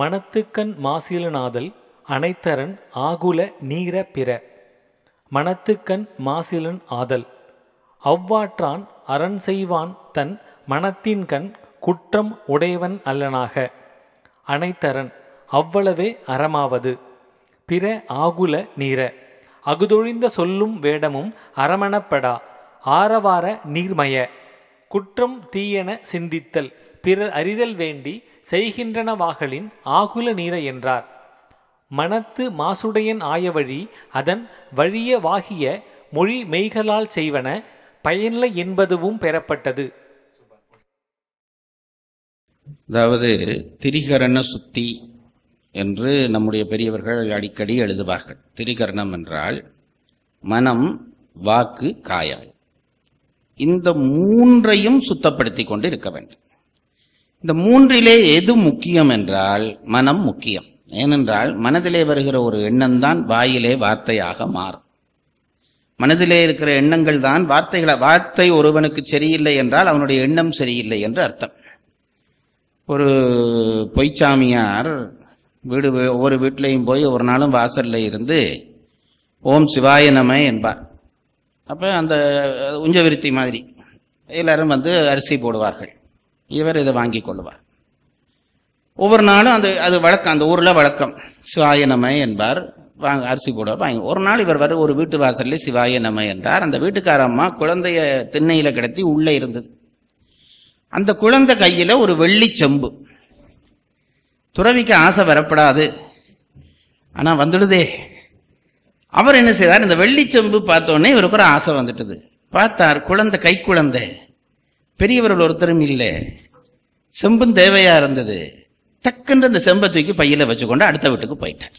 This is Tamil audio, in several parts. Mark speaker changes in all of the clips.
Speaker 1: மனத்துக்கண் மாசிலனாதல் அனைத்தரன் ஆகுல நீர பிற மனத்துக்கண் மாசிலன் ஆதல் அவ்வாற்றான் அரண் செய்வான் தன் மனத்தின்கண் குற்றம் உடையவன் அல்லனாக அனைத்தரன் அவ்வளவே அறமாவது பிற ஆகுல நீர அகுதொழிந்த சொல்லும் வேடமும் அறமணப்படா ஆரவார நீர்மய குற்றம் தீயென சிந்தித்தல் பிறர் அறிதல் வேண்டி செய்கின்றனவாகலின் ஆகுல நீர என்றார் மனத்து மாசுடையன் ஆய வழி அதன் வாகிய மொழி மெய்களால் செய்வன பயனில்லை என்பதுவும் பெறப்பட்டது
Speaker 2: அதாவது திரிகரண சுத்தி என்று நம்முடைய பெரியவர்கள் அடிக்கடி எழுதுவார்கள் திரிகரணம் என்றால் மனம் வாக்கு காயம் இந்த மூன்றையும் சுத்தப்படுத்தி கொண்டு இருக்க வேண்டும் இந்த மூன்றிலே எது முக்கியம் என்றால் மனம் முக்கியம் ஏனென்றால் மனதிலே வருகிற ஒரு எண்ணம் தான் வாயிலே வார்த்தையாக மாறும் மனதிலே இருக்கிற எண்ணங்கள் தான் வார்த்தைகளை வார்த்தை ஒருவனுக்கு சரியில்லை என்றால் அவனுடைய எண்ணம் சரியில்லை என்று அர்த்தம் ஒரு பொய்ச்சாமியார் வீடு ஒவ்வொரு வீட்லேயும் போய் ஒரு நாளும் வாசலில் இருந்து ஓம் சிவாய நம என்பார் அப்போ அந்த உஞ்சவிருத்தி மாதிரி எல்லாரும் வந்து அரிசி போடுவார்கள் இவர் இதை வாங்கி கொள்வார் ஒவ்வொரு நாளும் அந்த அது வழக்கம் அந்த ஊரில் வழக்கம் சிவாய நம என்பார் வாங்க அரிசி போடுவார் வாங்கி ஒரு நாள் இவர் வர ஒரு வீட்டு வாசலில் சிவாய நம என்றார் அந்த வீட்டுக்கார அம்மா குழந்தைய திண்ணையில் கிடத்தி உள்ளே இருந்தது அந்த குழந்தை கையில் ஒரு வெள்ளி செம்பு துறவிக்கு ஆசை வரப்படாது ஆனால் வந்துடுதே அவர் என்ன செய்தார் இந்த வெள்ளிச்செம்பு பார்த்தோன்னே இவருக்கு ஒரு ஆசை வந்துட்டது பார்த்தார் குழந்தை கை குழந்தை பெரியவர்கள் ஒருத்தரும் இல்லை செம்பும் தேவையாக இருந்தது டக்குன்ற அந்த செம்பை தூக்கி பையில் வச்சுக்கொண்டு அடுத்த வீட்டுக்கு போயிட்டார்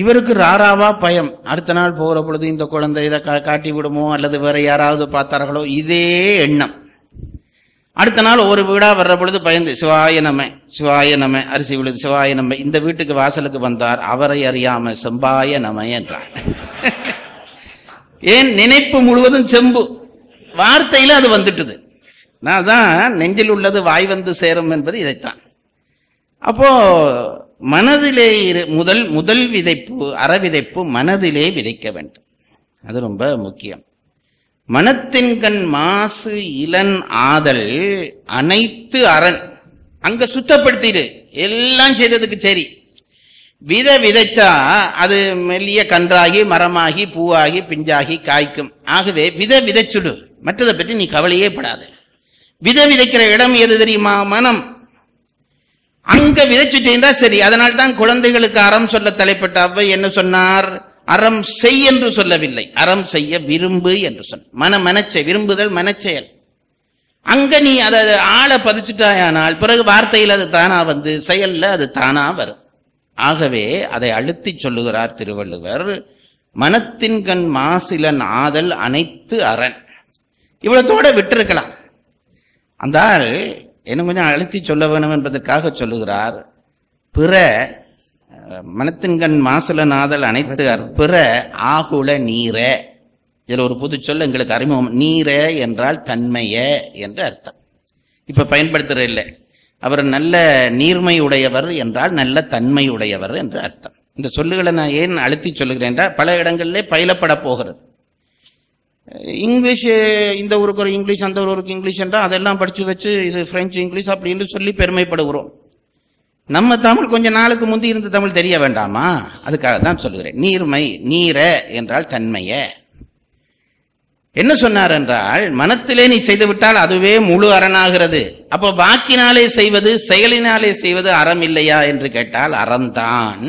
Speaker 2: இவருக்கு ராராவா பயம் அடுத்த நாள் போகிற பொழுது இந்த குழந்தை இதை கா காட்டி விடுமோ அல்லது வேற யாராவது பார்த்தார்களோ இதே எண்ணம் அடுத்த நாள் ஒரு வீடாக வர்ற பொழுது பயந்து சிவாய நம்ம சிவாய நம்ம அரிசி விழுது சிவாய நம்ம இந்த வீட்டுக்கு வாசலுக்கு வந்தார் அவரை அறியாம செம்பாய நம என்றார் ஏன் நினைப்பு முழுவதும் செம்பு வார்த்தையில் அது வந்துட்டுது நான் தான் நெஞ்சில் உள்ளது வாய் வந்து சேரும் என்பது இதைத்தான் அப்போ மனதிலே இரு முதல் முதல் விதைப்பு அறவிதைப்பு மனதிலே விதைக்க வேண்டும் அது ரொம்ப முக்கியம் மனத்தின் கண் மாசு இளன் ஆதல் அனைத்து அரண் அங்க சுத்தப்படுத்திடு எல்லாம் செய்ததுக்கு சரி வித விதைச்சா அது மெல்லிய கன்றாகி மரமாகி பூவாகி பிஞ்சாகி காய்க்கும் ஆகவே வித விதைச்சுடு மற்றதை பற்றி நீ கவலையே படாத விதை விதைக்கிற இடம் எது தெரியுமா மனம் அங்க விதைச்சுட்டேன்றா சரி அதனால் தான் குழந்தைகளுக்கு அறம் சொல்ல தலைப்பட்ட அவ்வை என்ன சொன்னார் அறம் செய் என்று சொல்லவில்லை அறம் செய்ய விரும்பு என்று சொன்ன மன மனச்செய் விரும்புதல் மனச்செயல் அங்க நீ அதை ஆளை பதிச்சுட்டாயானால் பிறகு வார்த்தையில் அது தானா வந்து செயல்ல அது தானா வரும் ஆகவே அதை அழுத்தி சொல்லுகிறார் திருவள்ளுவர் மனத்தின் கண் மாசிலன் ஆதல் அனைத்து அரண் இவ்வளத்தோட விட்டிருக்கலாம் அந்த ஆள் என்ன கொஞ்சம் அழுத்தி சொல்ல வேணும் என்பதற்காக சொல்லுகிறார் பிற மனத்தின்கண் மாசுல நாதல் அனைத்து பிற ஆகுல நீர இதில் ஒரு புது சொல் எங்களுக்கு அறிமுகம் நீர என்றால் தன்மைய என்று அர்த்தம் இப்போ பயன்படுத்துகிற இல்லை அவர் நல்ல நீர்மை உடையவர் என்றால் நல்ல தன்மை உடையவர் என்று அர்த்தம் இந்த சொல்லுகளை நான் ஏன் அழுத்தி என்றால் பல இடங்களிலே பயிலப்பட போகிறது இங்கிலீஷ் இந்த ஊருக்கு ஒரு இங்கிலீஷ் அந்த ஊருக்கு இங்கிலீஷ் என்றால் அதெல்லாம் படித்து வச்சு இது ஃப்ரெஞ்சு இங்கிலீஷ் அப்படின்னு சொல்லி பெருமைப்படுகிறோம் நம்ம தமிழ் கொஞ்சம் நாளுக்கு முந்தி இருந்த தமிழ் தெரிய வேண்டாமா அதுக்காக தான் சொல்லுகிறேன் நீர்மை நீர என்றால் தன்மைய என்ன சொன்னார் என்றால் மனத்திலே நீ செய்துவிட்டால் அதுவே முழு அறனாகிறது அப்போ வாக்கினாலே செய்வது செயலினாலே செய்வது அறம் இல்லையா என்று கேட்டால் அறம்தான்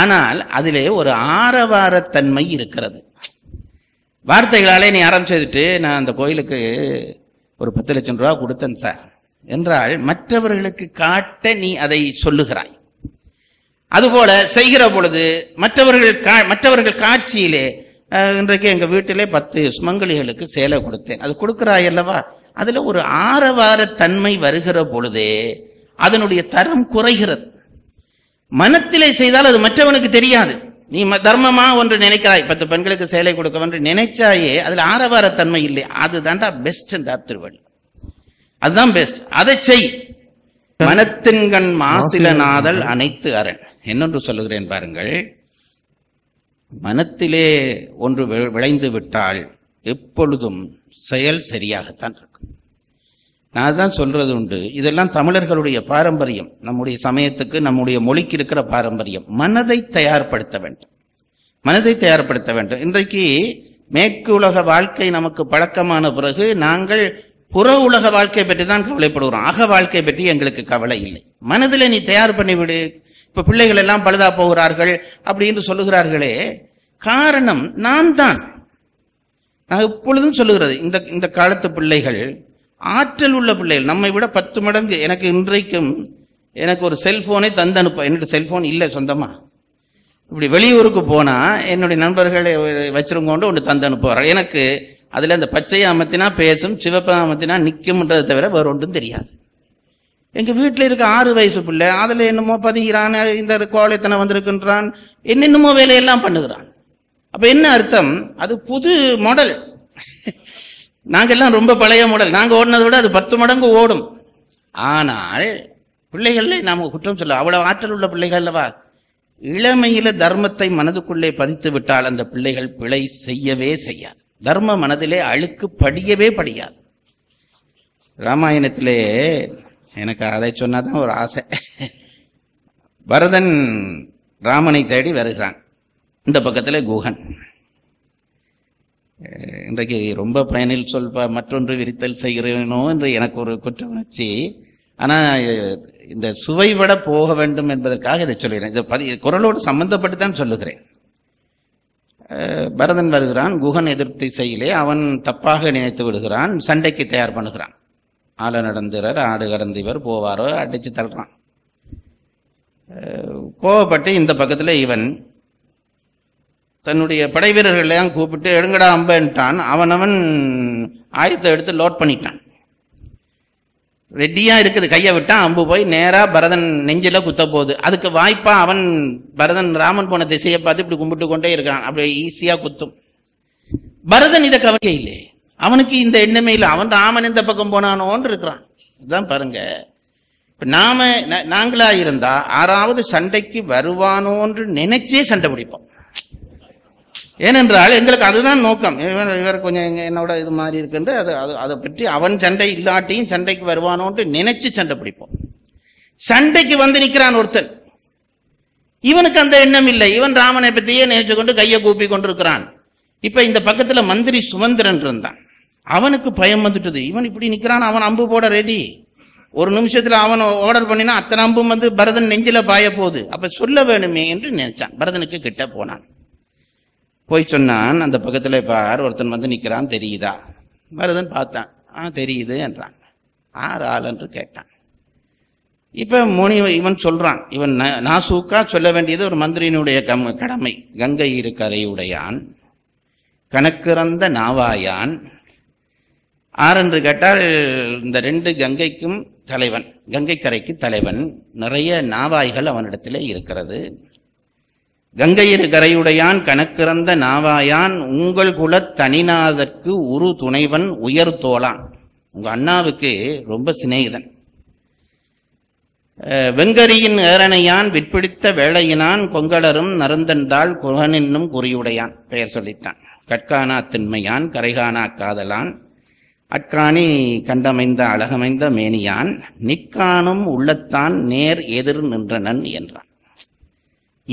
Speaker 2: ஆனால் அதிலே ஒரு ஆரவாரத்தன்மை இருக்கிறது வார்த்தைகளாலே நீ ஆரம்பிச்சதுட்டு நான் அந்த கோயிலுக்கு ஒரு பத்து லட்சம் ரூபா கொடுத்தேன் சார் என்றால் மற்றவர்களுக்கு காட்ட நீ அதை சொல்லுகிறாய் அதுபோல செய்கிற பொழுது மற்றவர்கள் கா மற்றவர்கள் காட்சியிலே இன்றைக்கு எங்கள் வீட்டிலே பத்து சுமங்கலிகளுக்கு சேலை கொடுத்தேன் அது கொடுக்குறாய் அல்லவா அதில் ஒரு ஆரவார தன்மை வருகிற பொழுதே அதனுடைய தரம் குறைகிறது மனத்திலே செய்தால் அது மற்றவனுக்கு தெரியாது நீ தர்மமா ஒன்று நினைக்கிறாய் பத்து பெண்களுக்கு சேலை கொடுக்க ஒன்று நினைச்சாயே அதில் ஆரவாரத்தன்மை இல்லை அதுதான்டா பெஸ்ட் என்றா திருவள்ளுவர் அதுதான் பெஸ்ட் அதை செய் மனத்தின்கண் மாசில நாதல் அனைத்து அரண் என்னொன்று சொல்லுகிறேன் பாருங்கள் மனத்திலே ஒன்று விளைந்து விட்டால் எப்பொழுதும் செயல் சரியாகத்தான் இருக்கும் நான் தான் சொல்றது உண்டு இதெல்லாம் தமிழர்களுடைய பாரம்பரியம் நம்முடைய சமயத்துக்கு நம்முடைய மொழிக்கு இருக்கிற பாரம்பரியம் மனதை தயார்படுத்த வேண்டும் மனதை தயார்படுத்த வேண்டும் இன்றைக்கு மேற்கு உலக வாழ்க்கை நமக்கு பழக்கமான பிறகு நாங்கள் புற உலக வாழ்க்கை பற்றி தான் கவலைப்படுகிறோம் அக வாழ்க்கை பற்றி எங்களுக்கு கவலை இல்லை மனதில் நீ தயார் பண்ணிவிடு இப்போ பிள்ளைகள் எல்லாம் பழுதா போகிறார்கள் அப்படின்னு சொல்லுகிறார்களே காரணம் நான் தான் நான் இப்பொழுதும் சொல்லுகிறது இந்த இந்த காலத்து பிள்ளைகள் ஆற்றல் உள்ள பிள்ளைகள் நம்மை விட பத்து மடங்கு எனக்கு இன்றைக்கும் எனக்கு ஒரு செல்ஃபோனே தந்து அனுப்ப என்னோட செல்ஃபோன் இல்லை சொந்தமாக இப்படி வெளியூருக்கு போனால் என்னுடைய நண்பர்களை வச்சிருங்கோண்டு ஒன்று தந்து அனுப்புவார்கள் எனக்கு அதில் அந்த பச்சையை அமத்தினா பேசும் சிவப்பை அமைத்தினா நிற்கும்ன்றதை தவிர வேறு ஒன்றும் தெரியாது எங்கள் வீட்டில் இருக்க ஆறு வயசு பிள்ளை அதில் என்னமோ பதிகிறான் இந்த கோழைத்தனை வந்திருக்கின்றான் என்னென்னமோ வேலையெல்லாம் பண்ணுகிறான் அப்போ என்ன அர்த்தம் அது புது மாடல் நாங்கள்லாம் ரொம்ப பழைய மாடல் நாங்கள் ஓடினதை விட அது பத்து மடங்கு ஓடும் ஆனால் பிள்ளைகளில் நாம் குற்றம் சொல்ல அவ்வளோ ஆற்றல் உள்ள பிள்ளைகள் அல்லவா இளமையில தர்மத்தை மனதுக்குள்ளே பதித்து விட்டால் அந்த பிள்ளைகள் பிழை செய்யவே செய்யாது தர்ம மனதிலே அழுக்கு படியவே படியாது ராமாயணத்திலே எனக்கு அதை சொன்னாதான் ஒரு ஆசை பரதன் ராமனை தேடி வருகிறான் இந்த பக்கத்தில் குகன் இன்றைக்கு ரொம்ப பயனில் சொல் மற்றொன்று விரித்தல் செய்கிறேனோ என்று எனக்கு ஒரு குற்ற உணர்ச்சி ஆனால் இந்த விட போக வேண்டும் என்பதற்காக இதை சொல்கிறேன் இதை பதி குரலோடு சம்பந்தப்பட்டுத்தான் தான் சொல்லுகிறேன் பரதன் வருகிறான் குகன் எதிர்த்து செயலே அவன் தப்பாக நினைத்து விடுகிறான் சண்டைக்கு தயார் பண்ணுகிறான் ஆள நடந்திரர் ஆடு இவர் போவாரோ அடித்து தள்ளுறான் கோவப்பட்டு இந்த பக்கத்தில் இவன் தன்னுடைய படை வீரர்களையும் கூப்பிட்டு எடுங்கடா அம்பன்ட்டான் அவனவன் ஆயத்தை எடுத்து லோட் பண்ணிட்டான் ரெட்டியாக இருக்குது கையை விட்டான் அம்பு போய் நேராக பரதன் நெஞ்சில் குத்த போகுது அதுக்கு வாய்ப்பாக அவன் பரதன் ராமன் போன திசையை பார்த்து இப்படி கும்பிட்டு கொண்டே இருக்கான் அப்படி ஈஸியாக குத்தும் பரதன் இதை கவலை இல்லை அவனுக்கு இந்த எண்ணமே இல்லை அவன் ராமன் இந்த பக்கம் போனானோன்னு இருக்கிறான் இதுதான் பாருங்க இப்போ நாம நாங்களாக இருந்தால் ஆறாவது சண்டைக்கு வருவானோன்று நினைச்சே சண்டை பிடிப்போம் ஏனென்றால் எங்களுக்கு அதுதான் நோக்கம் இவர் இவர் கொஞ்சம் எங்கள் என்னோட இது மாதிரி இருக்குன்ற அது அது அதை பற்றி அவன் சண்டை இல்லாட்டியும் சண்டைக்கு வருவானோன்ட்டு நினைச்சு சண்டை பிடிப்போம் சண்டைக்கு வந்து நிற்கிறான் ஒருத்தன் இவனுக்கு அந்த எண்ணம் இல்லை இவன் ராமனை பற்றியே நினைச்சு கொண்டு கையை கூப்பி கொண்டிருக்கிறான் இப்போ இந்த பக்கத்தில் மந்திரி சுமந்திரன் இருந்தான் அவனுக்கு பயம் வந்துட்டது இவன் இப்படி நிற்கிறான் அவன் அம்பு போட ரெடி ஒரு நிமிஷத்தில் அவன் ஆர்டர் பண்ணினா அத்தனை அம்பும் வந்து பரதன் நெஞ்சில் பாய போகுது அப்போ சொல்ல வேணுமே என்று நினைச்சான் பரதனுக்கு கிட்ட போனான் போய் சொன்னான் அந்த பக்கத்தில் பார் ஒருத்தன் வந்து நிற்கிறான் தெரியுதா வருதுன்னு பார்த்தான் ஆ தெரியுது என்றான் ஆறு ஆள் என்று கேட்டான் இப்போ முனி இவன் சொல்கிறான் இவன் நாசூக்கா சொல்ல வேண்டியது ஒரு மந்திரியினுடைய கம் கடமை கங்கை இரு கரையுடையான் கணக்கிறந்த நாவாயான் ஆர் என்று கேட்டால் இந்த ரெண்டு கங்கைக்கும் தலைவன் கங்கை கரைக்கு தலைவன் நிறைய நாவாய்கள் அவனிடத்திலே இருக்கிறது கங்கையிரு கரையுடையான் கணக்கிறந்த நாவாயான் உங்கள் குலத் தனிநாதற்கு உரு துணைவன் உயர் தோளான் உங்க அண்ணாவுக்கு ரொம்ப சிநேகிதன் வெங்கரியின் ஏரணையான் விற்பிடித்த வேளையினான் கொங்கலரும் நரந்தன்தாள் குகனின்னும் குறியுடையான் பெயர் சொல்லிட்டான் கட்கானா திண்மையான் கரைகானா காதலான் அட்காணி கண்டமைந்த அழகமைந்த மேனியான் நிக்கானும் உள்ளத்தான் நேர் எதிர் நின்றனன் என்றான்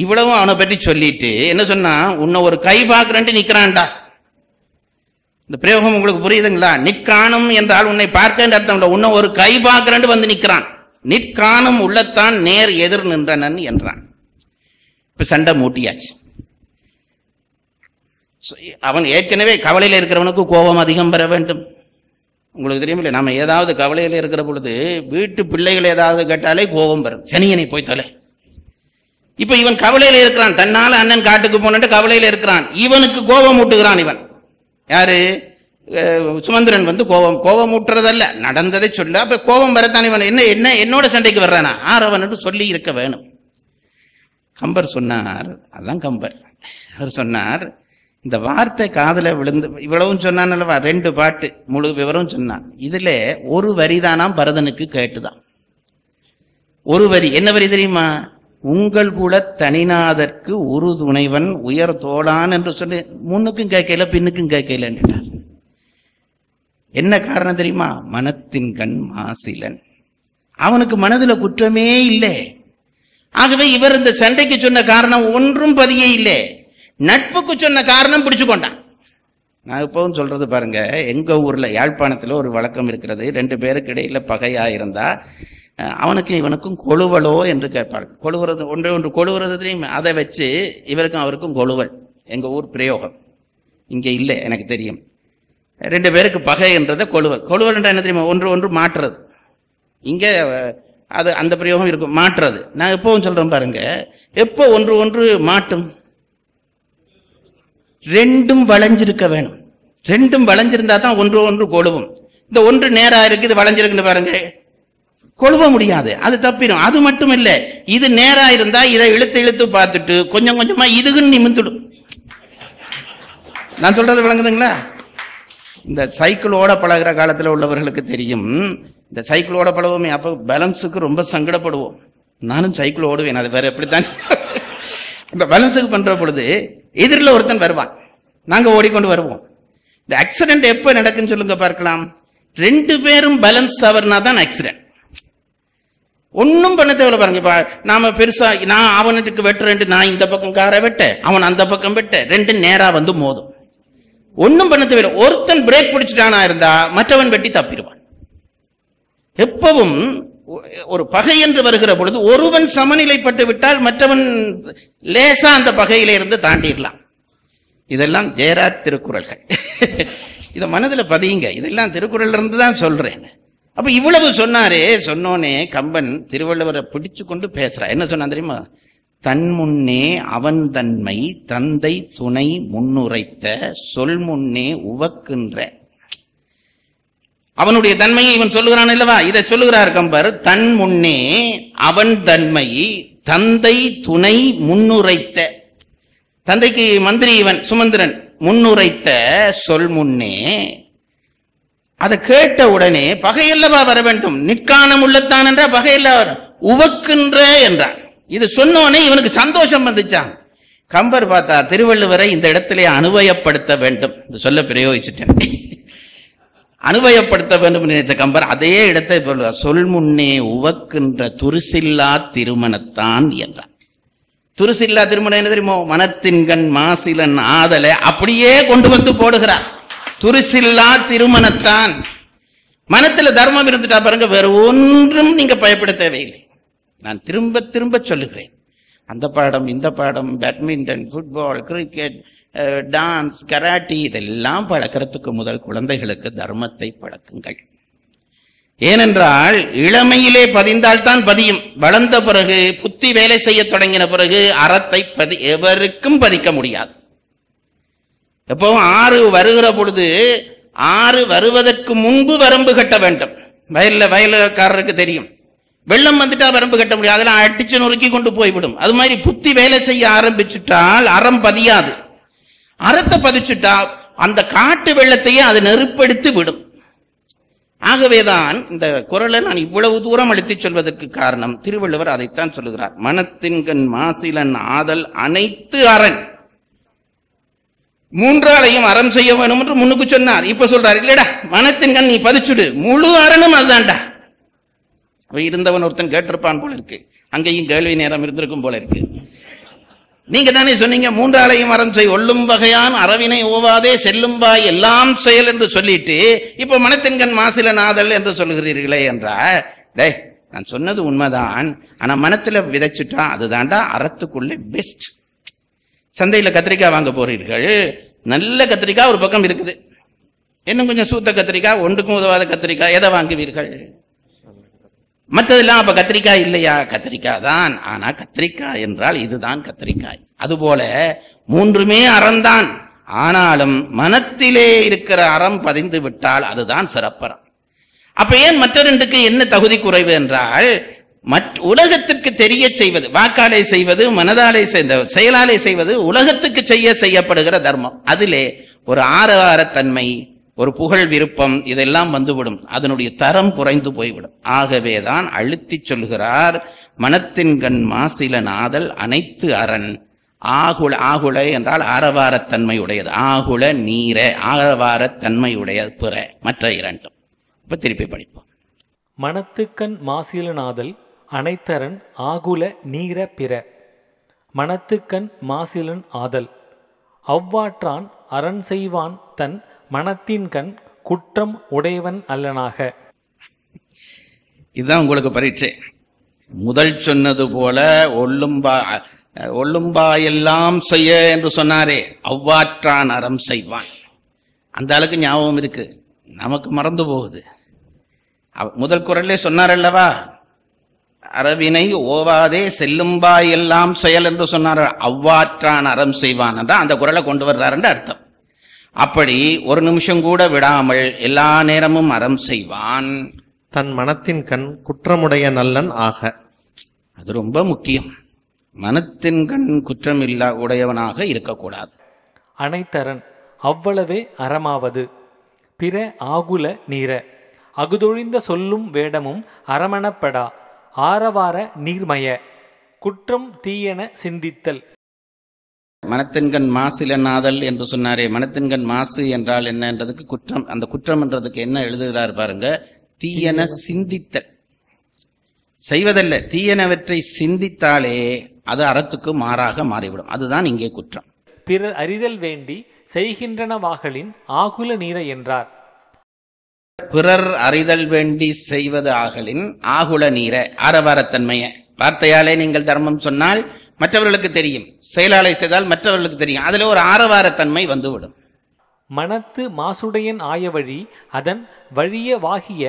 Speaker 2: இவ்வளவும் அவனை பற்றி சொல்லிட்டு என்ன சொன்னா உன்னை ஒரு கை பார்க்கறன்ட்டு நிக்கிறான்டா இந்த பிரயோகம் உங்களுக்கு புரியுதுங்களா நிக்கானும் என்றால் உன்னை பார்க்க அர்த்தம் இல்லை உன்னை ஒரு கை பார்க்கறன்ட்டு வந்து நிற்கிறான் நிற்கானும் உள்ளத்தான் நேர் எதிர் நின்றனன் என்றான் இப்ப சண்டை மூட்டியாச்சு அவன் ஏற்கனவே கவலையில் இருக்கிறவனுக்கு கோபம் அதிகம் பெற வேண்டும் உங்களுக்கு தெரியுமில்ல நம்ம ஏதாவது கவலையில் இருக்கிற பொழுது வீட்டு பிள்ளைகள் ஏதாவது கேட்டாலே கோபம் பெறும் சனியனை போய் தொலை இப்ப இவன் கவலையில இருக்கிறான் தன்னால அண்ணன் காட்டுக்கு போனன்ட்டு கவலையில இருக்கிறான் இவனுக்கு கோபம் ஊட்டுகிறான் இவன் யாரு சுமந்திரன் வந்து கோபம் கோபம் ஊட்டுறதல்ல நடந்ததை சொல்ல அப்ப கோபம் வரத்தான் இவன் என்ன என்ன என்னோட சண்டைக்கு வர்றானா ஆரவன் சொல்லி இருக்க வேணும் கம்பர் சொன்னார் அதான் கம்பர் அவர் சொன்னார் இந்த வார்த்தை காதல விழுந்து இவ்வளவும் சொன்னான் அல்லவா ரெண்டு பாட்டு முழு விவரம் சொன்னான் இதுல ஒரு வரிதானாம் பரதனுக்கு கேட்டுதான் ஒரு வரி என்ன வரி தெரியுமா உங்கள் குலத் தனிநாதற்கு ஒரு துணைவன் உயர் தோடான் என்று சொல்லி முன்னுக்கும் கேட்கல பின்னுக்கும் கேட்கல என்றார் என்ன காரணம் தெரியுமா மனத்தின் கண் மாசிலன் அவனுக்கு மனதில் குற்றமே இல்லை ஆகவே இவர் இந்த சண்டைக்கு சொன்ன காரணம் ஒன்றும் பதியே இல்லை நட்புக்கு சொன்ன காரணம் பிடிச்சு கொண்டான் நான் இப்பவும் சொல்றது பாருங்க எங்க ஊர்ல யாழ்ப்பாணத்துல ஒரு வழக்கம் இருக்கிறது ரெண்டு பேருக்கு இடையில பகையா இருந்தா அவனுக்கும் இவனுக்கும் கொழுவலோ என்று கேட்பார்கள் கொழுவுறது ஒன்று ஒன்று கொழுகிறதுலையும் அதை வச்சு இவருக்கும் அவருக்கும் கொழுவல் எங்கள் ஊர் பிரயோகம் இங்கே இல்லை எனக்கு தெரியும் ரெண்டு பேருக்கு பகை என்றதை கொழுவல் கொழுவல் என்றால் என்ன தெரியுமா ஒன்று ஒன்று மாற்றுறது இங்கே அது அந்த பிரயோகம் இருக்கும் மாற்றுறது நான் எப்போவும் சொல்கிறேன் பாருங்க எப்போ ஒன்று ஒன்று மாட்டும் ரெண்டும் வளைஞ்சிருக்க வேணும் ரெண்டும் வளைஞ்சிருந்தா தான் ஒன்று ஒன்று கொழுவும் இந்த ஒன்று நேராக இது வளைஞ்சிருக்குன்னு பாருங்கள் கொழுவ முடியாது அது தப்பிடும் அது மட்டும் இல்லை இது நேரா இருந்தா இதை இழுத்து இழுத்து பார்த்துட்டு கொஞ்சம் கொஞ்சமா இதுக்குன்னு நிமிந்துடும் நான் சொல்றது விளங்குதுங்களா இந்த சைக்கிளோட பழகிற காலத்தில் உள்ளவர்களுக்கு தெரியும் இந்த சைக்கிளோட பழகுமே அப்போ பேலன்ஸுக்கு ரொம்ப சங்கடப்படுவோம் நானும் சைக்கிள் ஓடுவேன் அது வேற எப்படித்தான் இந்த பேலன்ஸுக்கு பண்ற பொழுது எதிரில் ஒருத்தன் வருவான் நாங்கள் ஓடிக்கொண்டு வருவோம் இந்த ஆக்சிடென்ட் எப்போ நடக்குன்னு சொல்லுங்க பார்க்கலாம் ரெண்டு பேரும் பேலன்ஸ் தவறுனா தான் ஆக்சிடென்ட் ஒன்றும் பண்ண தேவை பாருங்க இப்போ நாம பெருசா நான் அவனுக்கு வெட்டுறேன்ட்டு நான் இந்த பக்கம் காரை வெட்ட அவன் அந்த பக்கம் வெட்ட ரெண்டு நேரா வந்து மோதும் ஒன்றும் பண்ண தேவையில்லை ஒருத்தன் பிரேக் பிடிச்சிட்டானா இருந்தா மற்றவன் வெட்டி தப்பிடுவான் எப்பவும் ஒரு பகை என்று வருகிற பொழுது ஒருவன் சமநிலைப்பட்டு விட்டால் மற்றவன் லேசா அந்த பகையில இருந்து தாண்டிடலாம் இதெல்லாம் ஜெயராஜ் திருக்குறள்கள் இதை மனதில் பதியுங்க இதெல்லாம் திருக்குறள் இருந்து தான் சொல்றேன் அப்போ இவ்வளவு சொன்னாரே சொன்னோனே கம்பன் திருவள்ளுவரை பிடிச்சு கொண்டு பேசுறா என்ன சொன்னான் தெரியுமா தன் முன்னே அவன் தன்மை தந்தை துணை முன்னுரைத்த சொல் முன்னே உவக்குன்ற அவனுடைய தன்மையை இவன் சொல்லுகிறான் இல்லவா இதை சொல்லுகிறார் கம்பர் தன் முன்னே அவன் தன்மை தந்தை துணை முன்னுரைத்த தந்தைக்கு மந்திரி இவன் சுமந்திரன் முன்னுரைத்த சொல் முன்னே அதை கேட்ட உடனே பகையல்லவா வர வேண்டும் நிற்காணம் உள்ளத்தான் என்றால் வர உவக்குன்ற என்றார் இது சொன்னோடனே இவனுக்கு சந்தோஷம் வந்துச்சான் கம்பர் பார்த்தா திருவள்ளுவரை இந்த இடத்திலே அனுபயப்படுத்த வேண்டும் இந்த சொல்ல பிரயோகிச்சுட்டேன் அனுபயப்படுத்த வேண்டும் நினைச்ச கம்பர் அதே இடத்தை சொல் முன்னே உவக்கின்ற துருசில்லா திருமணத்தான் என்றார் துருசில்லா திருமணம் என்ன தெரியுமோ மனத்தின்கண் மாசிலன் ஆதலை அப்படியே கொண்டு வந்து போடுகிறார் துரிசில்லா திருமணத்தான் மனத்துல தர்மம் இருந்துட்டா பாருங்க வேற ஒன்றும் நீங்க பயப்பட தேவையில்லை நான் திரும்ப திரும்ப சொல்லுகிறேன் அந்த பாடம் இந்த பாடம் badminton football cricket dance karate இதெல்லாம் பழக்கிறதுக்கு முதல் குழந்தைகளுக்கு தர்மத்தை பழக்குங்கள் ஏனென்றால் இளமையிலே பதிந்தால்தான் பதியும் வளர்ந்த பிறகு புத்தி வேலை செய்ய தொடங்கின பிறகு அறத்தை பதி எவருக்கும் பதிக்க முடியாது எப்பவும் ஆறு வருகிற பொழுது ஆறு வருவதற்கு முன்பு வரம்பு கட்ட வேண்டும் வயலில் வயலுக்காரருக்கு தெரியும் வெள்ளம் வந்துட்டா வரம்பு கட்ட முடியும் அதெல்லாம் அடிச்சு நொறுக்கி கொண்டு போய்விடும் அது மாதிரி புத்தி வேலை செய்ய ஆரம்பிச்சுட்டால் அறம் பதியாது அறத்தை பதிச்சுட்டா அந்த காட்டு வெள்ளத்தையே அது நெருப்படுத்தி விடும் ஆகவேதான் இந்த குரலை நான் இவ்வளவு தூரம் அழுத்தி சொல்வதற்கு காரணம் திருவள்ளுவர் அதைத்தான் சொல்லுகிறார் மனத்தின்கண் மாசிலன் ஆதல் அனைத்து அரண் மூன்றாலையும் அறம் செய்ய வேணும் என்று முன்னுக்கு சொன்னார் இப்ப சொல்றாரு இல்லடா மனத்தின் கண் நீ பதிச்சுடு முழு அரணும் அதுதான்டா அவன் இருந்தவன் ஒருத்தன் கேட்டிருப்பான் போல இருக்கு அங்கேயும் கேள்வி நேரம் இருந்திருக்கும் போல இருக்கு நீங்க தானே சொன்னீங்க மூன்றாலையும் அறம் செய் ஒள்ளும் வகையான் அறவினை ஓவாதே செல்லும் வாய் எல்லாம் செயல் என்று சொல்லிட்டு இப்ப மனத்தின் கண் மாசில நாதல் என்று சொல்கிறீர்களே என்றா டே நான் சொன்னது உண்மைதான் ஆனா மனத்துல விதைச்சுட்டா அதுதான்டா அறத்துக்குள்ளே பெஸ்ட் சந்தையில் கத்திரிக்காய் வாங்க போகிறீர்கள் நல்ல கத்திரிக்காய் ஒரு பக்கம் இருக்குது இன்னும் கொஞ்சம் சூத்த கத்திரிக்காய் ஒன்றுக்கும் உதவாத கத்திரிக்காய் எதை வாங்குவீர்கள் மற்றதெல்லாம் அப்போ கத்திரிக்காய் இல்லையா கத்திரிக்காய் தான் ஆனால் கத்திரிக்காய் என்றால் இதுதான் கத்திரிக்காய் அதுபோல மூன்றுமே அறந்தான் ஆனாலும் மனத்திலே இருக்கிற அறம் பதிந்து விட்டால் அதுதான் சிறப்பறம் அப்ப ஏன் மற்ற ரெண்டுக்கு என்ன தகுதி குறைவு என்றால் மற் உலகத்திற்கு தெரிய செய்வது வாக்காலை செய்வது மனதாலே செயலாலை செயலாலே செய்வது உலகத்துக்கு செய்ய செய்யப்படுகிற தர்மம் அதிலே ஒரு ஆரவாரத்தன்மை ஒரு புகழ் விருப்பம் இதெல்லாம் வந்துவிடும் அதனுடைய தரம் குறைந்து போய்விடும் ஆகவேதான் அழுத்தி சொல்கிறார் மனத்தின் கண் மாசில நாதல் அனைத்து அரண் ஆகுல ஆகுல என்றால் ஆரவாரத்தன்மை உடையது ஆகுல நீர ஆரவாரத்தன்மை உடைய பிற மற்ற இரண்டும்
Speaker 1: இப்ப திருப்பி படிப்போம் மனத்துக்கண் மாசில நாதல் அனைத்தரன் ஆகுல நீர பிற மனத்துக்கண் மாசிலன் ஆதல் அவ்வாற்றான் அரண் செய்வான் தன் மனத்தின்கண் குற்றம் உடையவன் அல்லனாக இதுதான்
Speaker 2: உங்களுக்கு பரீட்சை முதல் சொன்னது போல ஒல்லும்பா ஒல்லும்பா எல்லாம் செய்ய என்று சொன்னாரே அவ்வாற்றான் அறம் செய்வான் அந்த அளவுக்கு ஞாபகம் இருக்கு நமக்கு மறந்து போகுது முதல் குரல்லே சொன்னார் அல்லவா அரவினை ஓவாதே செல்லும்பாய் எல்லாம் செயல் என்று சொன்னார் அவ்வாற்றான் அறம் செய்வான் என்ற அந்த குரலை கொண்டு வர்றாருன்ற அர்த்தம் அப்படி ஒரு நிமிஷம் கூட விடாமல் எல்லா நேரமும் அறம் செய்வான் தன் மனத்தின் கண் குற்றமுடைய நல்லன் ஆக அது ரொம்ப முக்கியம் மனத்தின் கண் குற்றம்
Speaker 1: இல்லா உடையவனாக இருக்கக்கூடாது அனைத்தரன் அவ்வளவே அறமாவது பிற ஆகுல நீர அகுதொழிந்த சொல்லும் வேடமும் அரமணப்படா ஆரவார நீர்மய குற்றம் தீயென சிந்தித்தல்
Speaker 2: மனத்தின்கண் மாசிலனாதல் என்று சொன்னாரே மனத்தின்கண் மாசு என்றால் என்னன்றதுக்கு குற்றம் அந்த குற்றம் என்றதுக்கு என்ன எழுதுகிறார் பாருங்க தீயன சிந்தித்தல் செய்வதல்ல தீயனவற்றை சிந்தித்தாலே அது அறத்துக்கு மாறாக மாறிவிடும் அதுதான் இங்கே குற்றம்
Speaker 1: பிறர் அறிதல் வேண்டி செய்கின்றனவாகலின் ஆகுல நீர என்றார்
Speaker 2: பிறர் அறிதல் வேண்டி செய்வது ஆகலின் ஆகுல நீர ஆரவாரத்தன்மையை வார்த்தையாலே நீங்கள் தர்மம் சொன்னால் மற்றவர்களுக்கு தெரியும்
Speaker 1: செயலாலை செய்தால் மற்றவர்களுக்கு தெரியும் அதில் ஒரு ஆரவாரத்தன்மை வந்துவிடும் மனத்து மாசுடையன் ஆய வழி அதன் வழிய வாகிய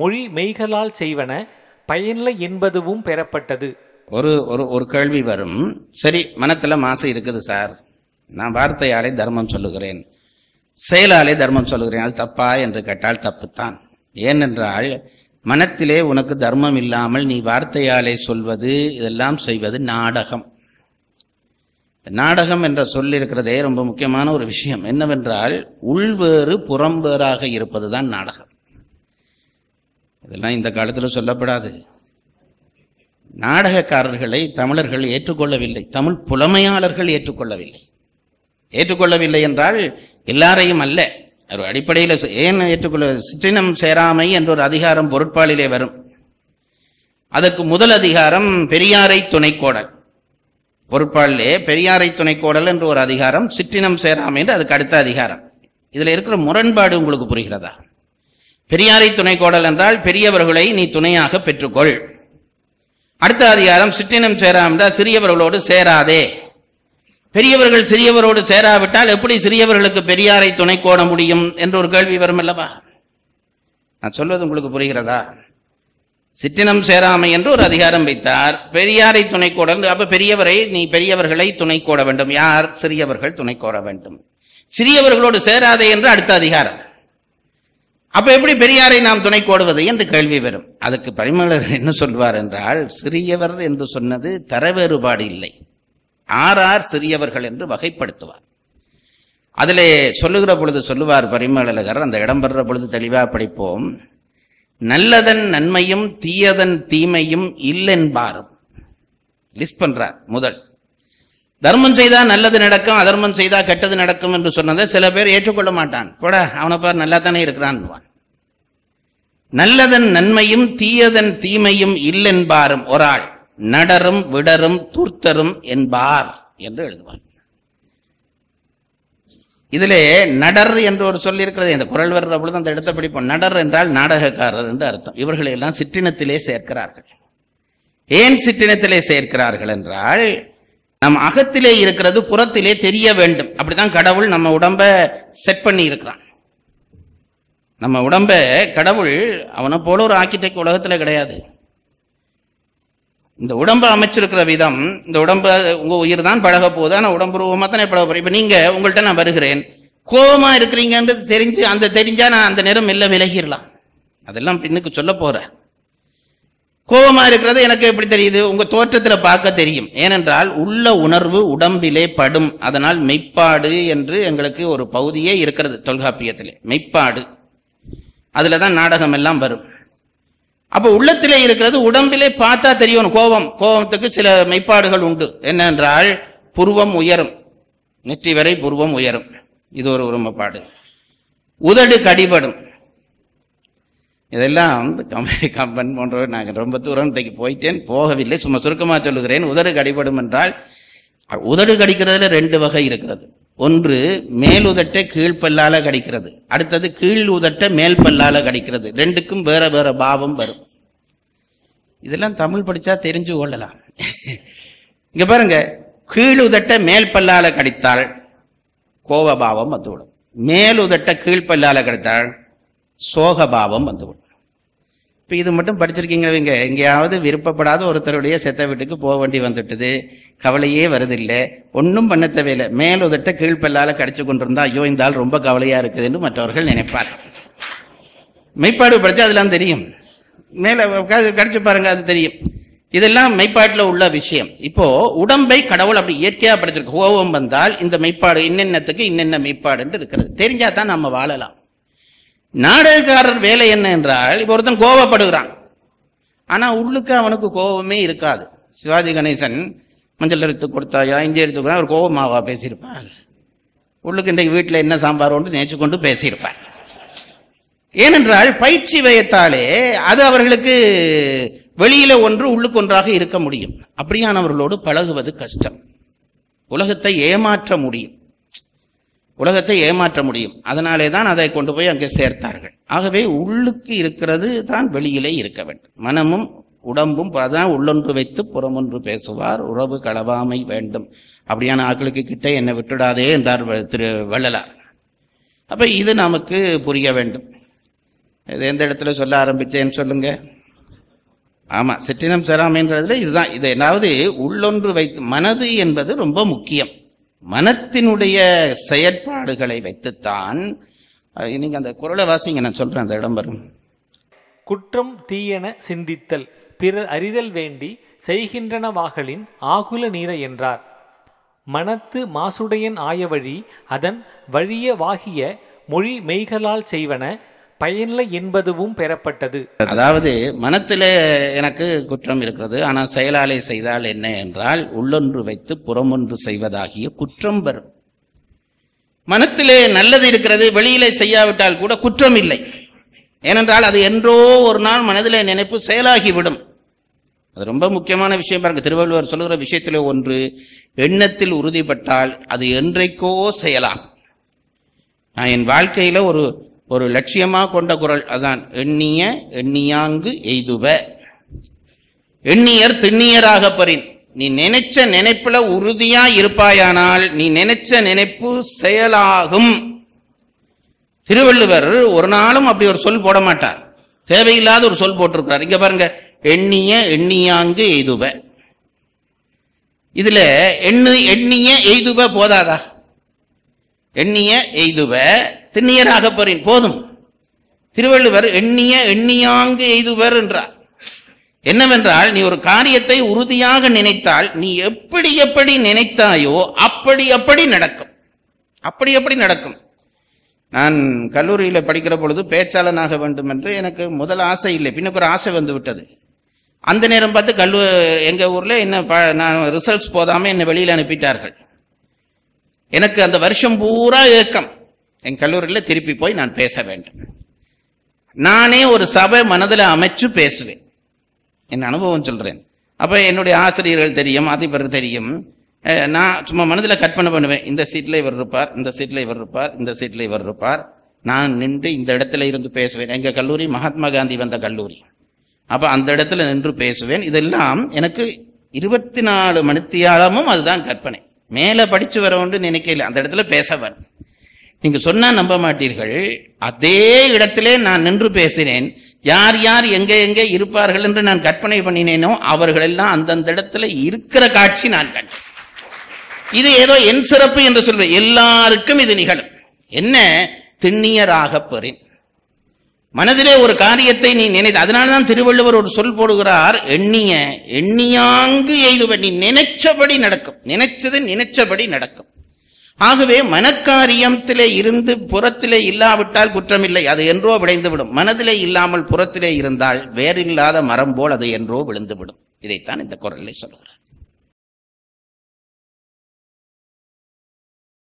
Speaker 1: மொழி மெய்களால் செய்வன பயனில் என்பதுவும் பெறப்பட்டது
Speaker 2: ஒரு ஒரு ஒரு கேள்வி வரும் சரி மனத்தில் மாசு இருக்குது சார் நான் வார்த்தையாலே தர்மம் சொல்லுகிறேன் செயலாலே தர்மம் சொல்லுகிறேன் அது தப்பா என்று கேட்டால் தப்புத்தான் ஏனென்றால் மனத்திலே உனக்கு தர்மம் இல்லாமல் நீ வார்த்தையாலே சொல்வது இதெல்லாம் செய்வது நாடகம் நாடகம் என்ற சொல் இருக்கிறதே ரொம்ப முக்கியமான ஒரு விஷயம் என்னவென்றால் உள்வேறு புறம்பேறாக இருப்பது தான் நாடகம் இதெல்லாம் இந்த காலத்தில் சொல்லப்படாது நாடகக்காரர்களை தமிழர்கள் ஏற்றுக்கொள்ளவில்லை தமிழ் புலமையாளர்கள் ஏற்றுக்கொள்ளவில்லை ஏற்றுக்கொள்ளவில்லை என்றால் எல்லாரையும் அல்ல ஒரு அடிப்படையில் ஏன் ஏற்றுக்கொள்ள சிற்றினம் சேராமை என்ற ஒரு அதிகாரம் பொருட்பாலிலே வரும் அதற்கு முதல் அதிகாரம் பெரியாரை துணைக்கோடல் பொருட்பாலிலே பெரியாரை துணைக்கோடல் என்ற ஒரு அதிகாரம் சிற்றினம் சேராமை என்று அதுக்கு அடுத்த அதிகாரம் இதில் இருக்கிற முரண்பாடு உங்களுக்கு புரிகிறதா பெரியாரை துணைக்கோடல் என்றால் பெரியவர்களை நீ துணையாக பெற்றுக்கொள் அடுத்த அதிகாரம் சிற்றினம் சேராமென்றால் சிறியவர்களோடு சேராதே பெரியவர்கள் சிறியவரோடு சேராவிட்டால் எப்படி சிறியவர்களுக்கு பெரியாரை துணை கோட முடியும் என்ற ஒரு கேள்வி வரும் அல்லவா நான் சொல்வது உங்களுக்கு புரிகிறதா சிற்றினம் சேராமை என்று ஒரு அதிகாரம் வைத்தார் பெரியாரை துணை கோட அப்ப பெரியவரை நீ பெரியவர்களை துணை கோட வேண்டும் யார் சிறியவர்கள் துணை கோர வேண்டும் சிறியவர்களோடு சேராதே என்று அடுத்த அதிகாரம் அப்ப எப்படி பெரியாரை நாம் துணை கோடுவது என்று கேள்வி வரும் அதுக்கு பரிமளர் என்ன சொல்வார் என்றால் சிறியவர் என்று சொன்னது தர வேறுபாடு இல்லை ஆறார் சிறியவர்கள் என்று வகைப்படுத்துவார் அதிலே சொல்லுகிற பொழுது சொல்லுவார் பரிமலகர் அந்த இடம் பெறுற பொழுது தெளிவாக படிப்போம் நல்லதன் நன்மையும் தீயதன் தீமையும் இல்லென்பாரும் லிஸ்ட் பண்றார் முதல் தர்மம் செய்தால் நல்லது நடக்கும் அதர்மம் செய்தால் கெட்டது நடக்கும் என்று சொன்னதை சில பேர் ஏற்றுக்கொள்ள மாட்டான் கூட அவனை பேர் நல்லா தானே இருக்கிறான் நல்லதன் நன்மையும் தீயதன் தீமையும் இல்லென்பாரும் ஒரு ஆள் நடரும் விடரும் தூர்த்தரும் என்பார் என்று எழுதுவார் இதிலே நடர் என்று ஒரு சொல்லியிருக்கிறது இந்த குரல் வர்ற பொழுது அந்த இடத்தை படிப்போம் நடர் என்றால் நாடகக்காரர் என்று அர்த்தம் இவர்களை எல்லாம் சிற்றினத்திலே சேர்க்கிறார்கள் ஏன் சிற்றினத்திலே சேர்க்கிறார்கள் என்றால் நம் அகத்திலே இருக்கிறது புறத்திலே தெரிய வேண்டும் அப்படிதான் கடவுள் நம்ம உடம்ப செட் பண்ணி இருக்கிறான் நம்ம உடம்ப கடவுள் அவனை போல ஒரு ஆர்கிடெக்ட் உலகத்தில் கிடையாது இந்த உடம்பை அமைச்சிருக்கிற விதம் இந்த உடம்பு உங்க உயிர் தான் பழக போகுது ஆனால் உடம்பு ரூபமாக தானே பழக போறேன் இப்போ நீங்க உங்கள்கிட்ட நான் வருகிறேன் கோபமா இருக்கிறீங்கன்றது தெரிஞ்சு அந்த தெரிஞ்சா நான் அந்த நேரம் இல்லை விலகிடலாம் அதெல்லாம் பின்னுக்கு சொல்ல போகிறேன் கோபமா இருக்கிறது எனக்கு எப்படி தெரியுது உங்க தோற்றத்துல பார்க்க தெரியும் ஏனென்றால் உள்ள உணர்வு உடம்பிலே படும் அதனால் மெய்ப்பாடு என்று எங்களுக்கு ஒரு பகுதியே இருக்கிறது தொல்காப்பியத்திலே மெய்ப்பாடு அதில் தான் நாடகம் எல்லாம் வரும் அப்ப உள்ளத்திலே இருக்கிறது உடம்பிலே பார்த்தா தெரியும் கோபம் கோபத்துக்கு சில மெய்ப்பாடுகள் உண்டு என்னென்றால் புருவம் உயரும் நெற்றி வரை புருவம் உயரும் இது ஒரு உரும்பப்பாடு உதடு கடிபடும் இதெல்லாம் வந்து கம்பெனி கம்பன் போன்றவர் நாங்கள் ரொம்ப தூரம் போயிட்டேன் போகவில்லை சும்மா சுருக்கமாக சொல்லுகிறேன் உதடு கடிபடும் என்றால் உதடு கடிக்கிறதுல ரெண்டு வகை இருக்கிறது ஒன்று மேல் உதட்ட கீழ்பல்லால கடிக்கிறது அடுத்தது கீழ் உதட்ட மேல் பல்லால கடிக்கிறது ரெண்டுக்கும் வேற வேற பாவம் வரும் இதெல்லாம் தமிழ் படிச்சா தெரிஞ்சு கொள்ளலாம் இங்க பாருங்க கீழ் உதட்ட மேல் பல்லால கடித்தால் கோபபாவம் வந்துவிடும் மேல் உதட்ட கீழ்பல்லால கடித்தால் சோகபாவம் வந்துவிடும் இப்போ இது மட்டும் படிச்சிருக்கீங்களவங்க எங்கேயாவது விருப்பப்படாத ஒருத்தருடைய செத்த வீட்டுக்கு போக வேண்டி வந்துட்டுது கவலையே வருதில்லை ஒன்றும் பண்ண தேவையில்லை மேலுதட்ட கீழ்ப்பல்லால் கடிச்சு கொண்டிருந்தா ஐயோ இந்த ஆள் ரொம்ப கவலையாக இருக்குது என்று மற்றவர்கள் நினைப்பார் மெய்ப்பாடு படித்தா அதெல்லாம் தெரியும் மேலே கடிச்சு பாருங்க அது தெரியும் இதெல்லாம் மெய்ப்பாட்டில் உள்ள விஷயம் இப்போ உடம்பை கடவுள் அப்படி இயற்கையாக படிச்சிருக்கு கோபம் வந்தால் இந்த மெய்ப்பாடு இன்னென்னத்துக்கு இன்னென்ன மெய்ப்பாடுன்ட்டு இருக்கிறது தெரிஞ்சாதான் நம்ம வாழலாம் நாடகக்காரர் வேலை என்ன என்றால் இப்போ ஒருத்தன் கோபப்படுகிறான் ஆனால் உள்ளுக்கு அவனுக்கு கோபமே இருக்காது சிவாஜி கணேசன் மஞ்சள் எடுத்து கொடுத்தாயா இஞ்சி எடுத்து கொடுத்தா அவர் கோபமாவா பேசியிருப்பார் உள்ளுக்கு இன்றைக்கு வீட்டில் என்ன சாம்பார் ஒன்று நேச்சு கொண்டு பேசியிருப்பார் ஏனென்றால் பயிற்சி வயத்தாலே அது அவர்களுக்கு வெளியில ஒன்று உள்ளுக்கு ஒன்றாக இருக்க முடியும் அப்படியானவர்களோடு பழகுவது கஷ்டம் உலகத்தை ஏமாற்ற முடியும் உலகத்தை ஏமாற்ற முடியும் அதனாலே தான் அதை கொண்டு போய் அங்கே சேர்த்தார்கள் ஆகவே உள்ளுக்கு இருக்கிறது தான் வெளியிலே இருக்க வேண்டும் மனமும் உடம்பும் அதான் உள்ளொன்று வைத்து புறமொன்று பேசுவார் உறவு களவாமை வேண்டும் அப்படியான ஆக்களுக்கு கிட்டே என்னை விட்டுடாதே என்றார் திரு வள்ளலார் அப்போ இது நமக்கு புரிய வேண்டும் இது எந்த இடத்துல சொல்ல ஆரம்பித்தேன்னு சொல்லுங்க ஆமாம் சிற்றினம் சேராமைன்றதுல இதுதான் இது என்னாவது உள்ளொன்று வைத்து மனது என்பது ரொம்ப முக்கியம் மனத்தினுடைய செயற்பாடுகளை வைத்துத்தான் நீங்க அந்த குரலை வாசிங்க நான் சொல்றேன் அந்த இடம் வரும்
Speaker 1: குற்றம் தீயென சிந்தித்தல் பிறர் அறிதல் வேண்டி செய்கின்றனவாகலின் ஆகுல நீர என்றார் மனத்து மாசுடையன் ஆய வழி அதன் வழியவாகிய மொழி மெய்களால் செய்வன பயனில் என்பதுவும் பெறப்பட்டது
Speaker 2: அதாவது மனத்தில் எனக்கு குற்றம் இருக்கிறது ஆனால் செயலாலை செய்தால் என்ன என்றால் உள்ளொன்று வைத்து புறமொன்று செய்வதாகிய குற்றம் வரும் மனத்திலே நல்லது இருக்கிறது வெளியிலே செய்யாவிட்டால் கூட குற்றம் இல்லை ஏனென்றால் அது என்றோ ஒரு நாள் மனதிலே நினைப்பு செயலாகிவிடும் அது ரொம்ப முக்கியமான விஷயம் பாருங்க திருவள்ளுவர் சொல்லுகிற விஷயத்தில் ஒன்று எண்ணத்தில் உறுதிப்பட்டால் அது என்றைக்கோ செயலாகும் நான் என் வாழ்க்கையில் ஒரு ஒரு லட்சியமாக கொண்ட குரல் அதான் எண்ணிய எண்ணியாங்கு எய்துவ எண்ணியர் திண்ணியராக பரின் நீ நினைச்ச நினைப்புல உறுதியா இருப்பாயானால் நீ நினைச்ச நினைப்பு செயலாகும் திருவள்ளுவர் ஒரு நாளும் அப்படி ஒரு சொல் போட மாட்டார் தேவையில்லாத ஒரு சொல் போட்டிருக்கிறார் இங்க பாருங்க எண்ணிய எண்ணியாங்கு எய்துவ இதுல எண்ணு எண்ணிய எய்துவ போதாதா எண்ணிய எய்துவ பெறின் போதும் திருவள்ளுவர் எண்ணிய எண்ணியாங்கு எய்துவர் என்றார் என்னவென்றால் நீ ஒரு காரியத்தை உறுதியாக நினைத்தால் நீ எப்படி எப்படி நினைத்தாயோ அப்படி அப்படி நடக்கும் அப்படி எப்படி நடக்கும் நான் கல்லூரியில் படிக்கிற பொழுது பேச்சாளனாக வேண்டும் என்று எனக்கு முதல் ஆசை இல்லை பின்னுக்கு ஒரு ஆசை வந்து விட்டது அந்த நேரம் பார்த்து கல்லு எங்கள் ஊரில் என்ன ப நான் ரிசல்ட்ஸ் போதாமல் என்னை வெளியில் அனுப்பிட்டார்கள் எனக்கு அந்த வருஷம் பூரா ஏக்கம் என் கல்லூரியில் திருப்பி போய் நான் பேச வேண்டும் நானே ஒரு சபை மனதில் அமைச்சு பேசுவேன் என் அனுபவம் சொல்கிறேன் அப்போ என்னுடைய ஆசிரியர்கள் தெரியும் அதிபர் தெரியும் நான் சும்மா மனதில் கற்பனை பண்ணுவேன் இந்த சீட்டில் இவர் இருப்பார் இந்த சீட்டில் இவர் இருப்பார் இந்த சீட்டில் இவர் இருப்பார் நான் நின்று இந்த இடத்துல இருந்து பேசுவேன் எங்கள் கல்லூரி மகாத்மா காந்தி வந்த கல்லூரி அப்போ அந்த இடத்துல நின்று பேசுவேன் இதெல்லாம் எனக்கு இருபத்தி நாலு மணித்தியாலமும் அதுதான் கற்பனை மேலே படித்து வரவுன்னு நினைக்கல அந்த இடத்துல பேச வரும் நீங்கள் சொன்னால் நம்ப மாட்டீர்கள் அதே இடத்திலே நான் நின்று பேசினேன் யார் யார் எங்கே எங்கே இருப்பார்கள் என்று நான் கற்பனை பண்ணினேனோ அவர்கள் எல்லாம் அந்தந்த இடத்துல இருக்கிற காட்சி நான் கண்டேன் இது ஏதோ என் சிறப்பு என்று சொல்வேன் எல்லாருக்கும் இது நிகழும் என்ன திண்ணியராக பெறின் மனதிலே ஒரு காரியத்தை நீ நினைத்து அதனால தான் திருவள்ளுவர் ஒரு சொல் போடுகிறார் எண்ணிய எண்ணியாங்கு எய்துவ நீ நினைச்சபடி நடக்கும் நினைச்சது நினைச்சபடி நடக்கும் ஆகவே மனக்காரியத்திலே இருந்து புறத்திலே இல்லாவிட்டால் குற்றமில்லை அது என்றோ விளைந்துவிடும் மனதிலே இல்லாமல் புறத்திலே இருந்தால் வேறில்லாத மரம் போல் அது என்றோ
Speaker 1: விழுந்துவிடும் இதைத்தான் இந்த குரலில் சொல்கிறார்